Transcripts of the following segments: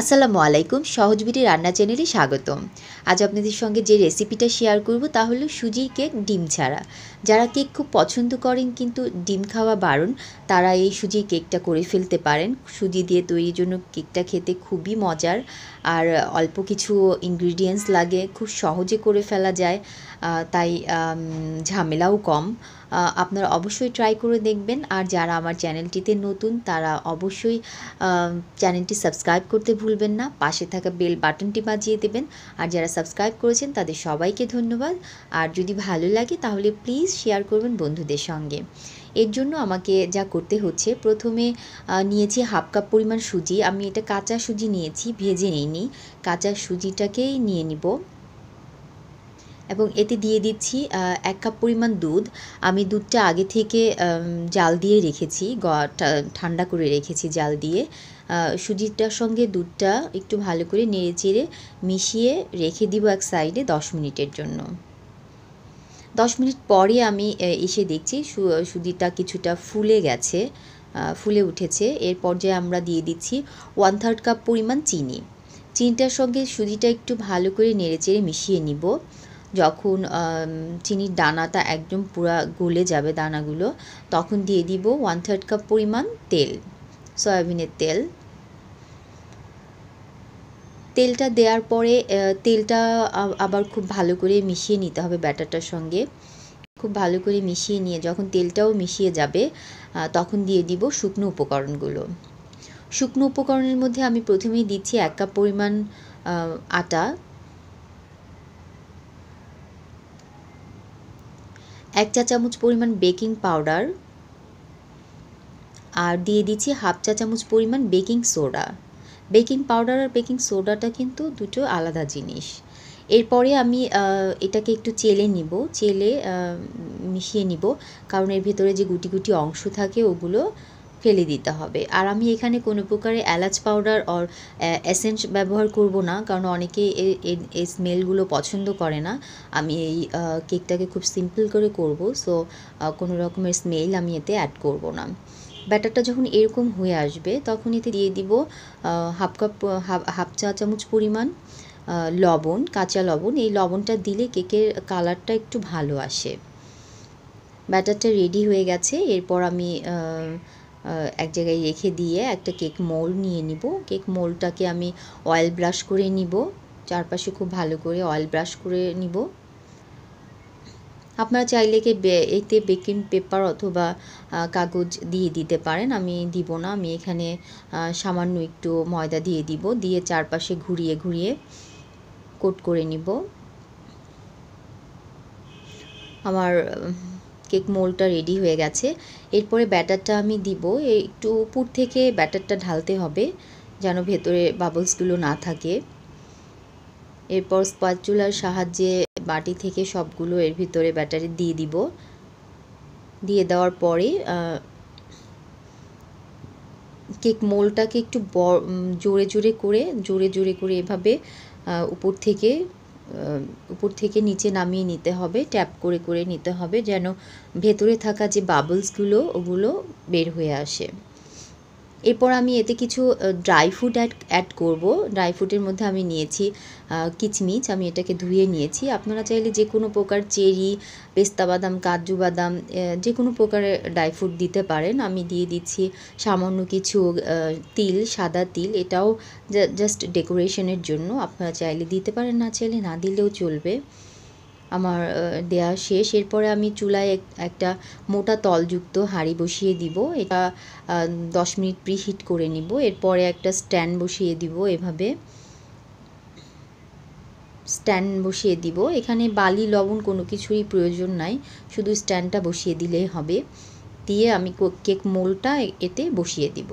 আসসালামু আলাইকুম সহজবিটি রান্না চ্যানেলে স্বাগতম আজ আপনাদের সঙ্গে যে রেসিপিটা শেয়ার করব তা হলো সুজির কেক ডিম ছাড়া যারা কেক খুব পছন্দ করেন কিন্তু ডিম খাওয়া বারণ তারা এই সুজির কেকটা করে ফেলতে পারেন সুজি দিয়ে তৈরির জন্য কেকটা খেতে খুবই মজার আর অল্প কিছু ইনগ্রিডিয়েন্টস লাগে খুব সহজে করে ফেলা যায় তাই ঝামেলাও কম আপনারা অবশ্যই ট্রাই করে দেখবেন আর যারা আমার চ্যানেলটিতে নতুন তারা অবশ্যই চ্যানেলটি সাবস্ক্রাইব করতে ভুলবেন না পাশে থাকা বেল বাটনটি বাজিয়ে দেবেন আর যারা সাবস্ক্রাইব করেছেন তাদের সবাইকে ধন্যবাদ আর যদি ভালো লাগে তাহলে প্লিজ শেয়ার করবেন বন্ধুদের সঙ্গে এর জন্য আমাকে যা করতে হচ্ছে প্রথমে নিয়েছি হাফ কাপ পরিমাণ সুজি আমি এটা কাঁচা সুজি নিয়েছি ভেজে নিইনি কাঁচা সুজিটাকেই নিয়ে নিব এবং এতে দিয়ে দিচ্ছি এক কাপ পরিমাণ দুধ আমি দুধটা আগে থেকে জাল দিয়ে রেখেছি ঠান্ডা করে রেখেছি জাল দিয়ে সুজিটার সঙ্গে দুধটা একটু ভালো করে নেড়ে চেড়ে মিশিয়ে রেখে দিব এক সাইডে দশ মিনিটের জন্য দশ মিনিট পরে আমি এসে দেখছি সুজিটা কিছুটা ফুলে গেছে ফুলে উঠেছে এর পর্যায়ে আমরা দিয়ে দিচ্ছি ওয়ান থার্ড কাপ পরিমাণ চিনি চিনিটার সঙ্গে সুজিটা একটু ভালো করে নেড়ে চেড়ে মিশিয়ে নিব যখন চিনির দানাটা একদম পুরা গলে যাবে দানাগুলো তখন দিয়ে দিব ওয়ান থার্ড কাপ পরিমাণ তেল সয়াবিনের তেল তেলটা দেওয়ার পরে তেলটা আবার খুব ভালো করে মিশিয়ে নিতে হবে ব্যাটারটার সঙ্গে খুব ভালো করে মিশিয়ে নিয়ে যখন তেলটাও মিশিয়ে যাবে তখন দিয়ে দিব শুকনো উপকরণগুলো শুকনো উপকরণের মধ্যে আমি প্রথমেই দিচ্ছি এক কাপ পরিমাণ আটা এক চা চামচ পরিমাণ বেকিং পাউডার আর দিয়ে দিচ্ছি হাফ চা চামচ পরিমাণ বেকিং সোডা বেকিং পাউডার আর বেকিং সোডাটা কিন্তু দুটো আলাদা জিনিস এরপরে আমি এটাকে একটু চেলে নিব চেলে মিশিয়ে নিব কারণ এর ভেতরে যে গুটি গুটি অংশ থাকে ওগুলো ফেলে দিতে হবে আর আমি এখানে কোনো প্রকারে এলাচ পাউডার অর এসেন্স ব্যবহার করব না কারণ অনেকেই এই স্মেলগুলো পছন্দ করে না আমি এই কেকটাকে খুব সিম্পল করে করব সো কোনো রকমের স্মেল আমি এতে অ্যাড করব না ব্যাটারটা যখন এরকম হয়ে আসবে তখন এতে দিয়ে দিব হাফ কাপ হাফ চা চামচ পরিমাণ লবণ কাঁচা লবণ এই লবণটা দিলে কেকের কালারটা একটু ভালো আসে ব্যাটারটা রেডি হয়ে গেছে এরপর আমি এক জায়গায় রেখে দিয়ে একটা কেক মোল নিয়ে নিব কেক মোলটাকে আমি অয়েল ব্রাশ করে নিব চারপাশে খুব ভালো করে অয়েল ব্রাশ করে নিব আপনারা চাইলে কি এতে বেকিং পেপার অথবা কাগজ দিয়ে দিতে পারেন আমি দিব না আমি এখানে সামান্য একটু ময়দা দিয়ে দিব দিয়ে চারপাশে ঘুরিয়ে ঘুরিয়ে কোট করে নিব আমার কেক মোলটা রেডি হয়ে গেছে এরপরে ব্যাটারটা আমি দিব একটু উপর থেকে ব্যাটারটা ঢালতে হবে যেন ভেতরে বাবলসগুলো না থাকে এরপর স্পাচুলার সাহায্যে বাটি থেকে সবগুলো এর ভিতরে ব্যাটারি দিয়ে দিব দিয়ে দেওয়ার পরে কেক মোলটাকে একটু জোরে জোরে করে জোরে জোরে করে এভাবে উপর থেকে উপর থেকে নিচে নামিয়ে নিতে হবে ট্যাপ করে করে নিতে হবে যেন ভেতরে থাকা যে বাবলসগুলো ওগুলো বের হয়ে আসে এরপর আমি এতে কিছু ড্রাই ফ্রুট অ্যাড অ্যাড করবো ড্রাই ফ্রুটের মধ্যে আমি নিয়েছি কিচমিচ আমি এটাকে ধুয়ে নিয়েছি আপনারা চাইলে যে কোনো প্রকার চেরি পেস্তা বাদাম কাজু বাদাম যে কোনো প্রকারের ড্রাই ফ্রুট দিতে পারেন আমি দিয়ে দিচ্ছি সামান্য কিছু তিল সাদা তিল এটাও জাস্ট ডেকোরেশনের জন্য আপনারা চাইলে দিতে পারেন না চাইলে না দিলেও চলবে আমার দেয়া শেষ এরপরে আমি চুলায় একটা মোটা তলযুক্ত হাঁড়ি বসিয়ে দিব এটা দশ মিনিট প্রিহিট করে নিব এরপরে একটা স্ট্যান্ড বসিয়ে দিব এভাবে স্ট্যান্ড বসিয়ে দিব এখানে বালি লবণ কোনো কিছুরই প্রয়োজন নাই শুধু স্ট্যান্ডটা বসিয়ে দিলেই হবে দিয়ে আমি কেক মোলটা এতে বসিয়ে দিব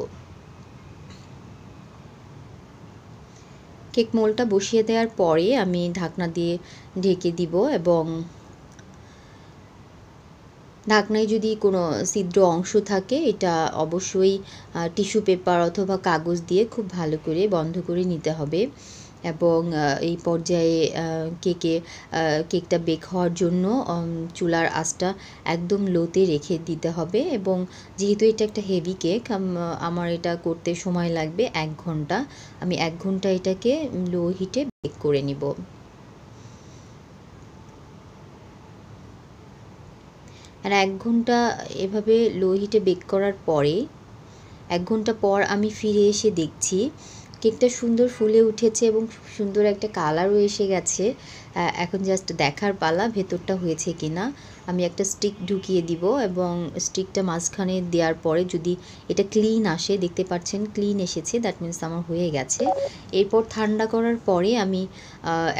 কেক মোলটা বসিয়ে দেওয়ার পরে আমি ঢাকনা দিয়ে ঢেকে দিব এবং ঢাকনায় যদি কোনো ছিদ্র অংশ থাকে এটা অবশ্যই টিস্যু পেপার অথবা কাগজ দিয়ে খুব ভালো করে বন্ধ করে নিতে হবে এবং এই পর্যায়ে কেকে কেকটা বেক হওয়ার জন্য চুলার আঁচটা একদম লোতে রেখে দিতে হবে এবং যেহেতু এটা একটা হেভি কেক আমার এটা করতে সময় লাগবে এক ঘন্টা আমি এক ঘন্টা এটাকে লো হিটে বেক করে নিব আর এক ঘন্টা এভাবে লো হিটে বেক করার পরে এক ঘন্টা পর আমি ফিরে এসে দেখছি কেকটা সুন্দর ফুলে উঠেছে এবং সুন্দর একটা কালারও এসে গেছে এখন জাস্ট দেখার পালা ভেতরটা হয়েছে কি না আমি একটা স্টিক ঢুকিয়ে দিব এবং স্টিকটা মাঝখানে দেওয়ার পরে যদি এটা ক্লিন আসে দেখতে পাচ্ছেন ক্লিন এসেছে দ্যাট মিন্স আমার হয়ে গেছে এরপর ঠান্ডা করার পরে আমি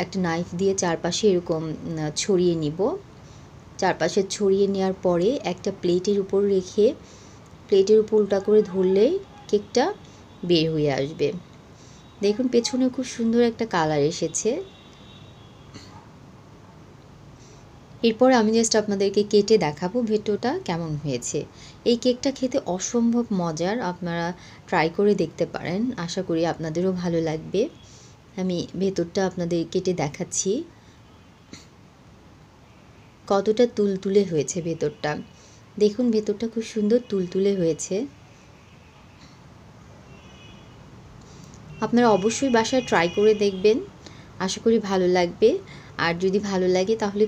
একটা নাইফ দিয়ে চারপাশে এরকম ছড়িয়ে নিব চারপাশে ছড়িয়ে নেওয়ার পরে একটা প্লেটের উপর রেখে প্লেটের উপর উল্টা করে ধরলেই কেকটা বের হয়ে আসবে দেখুন পেছনে খুব সুন্দর একটা কালার এসেছে এরপর আমি জাস্ট আপনাদেরকে কেটে দেখাবো ভেটোটা কেমন হয়েছে এই কেকটা খেতে অসম্ভব মজার আপনারা ট্রাই করে দেখতে পারেন আশা করি আপনাদেরও ভালো লাগবে আমি ভেতরটা আপনাদের কেটে দেখাচ্ছি কতটা তুলতুলে হয়েছে ভেতরটা দেখুন ভেতরটা খুব সুন্দর তুলতুলে হয়েছে আপনারা অবশ্যই বাসায় ট্রাই করে দেখবেন আশা করি ভালো লাগবে আর যদি ভালো লাগে তাহলে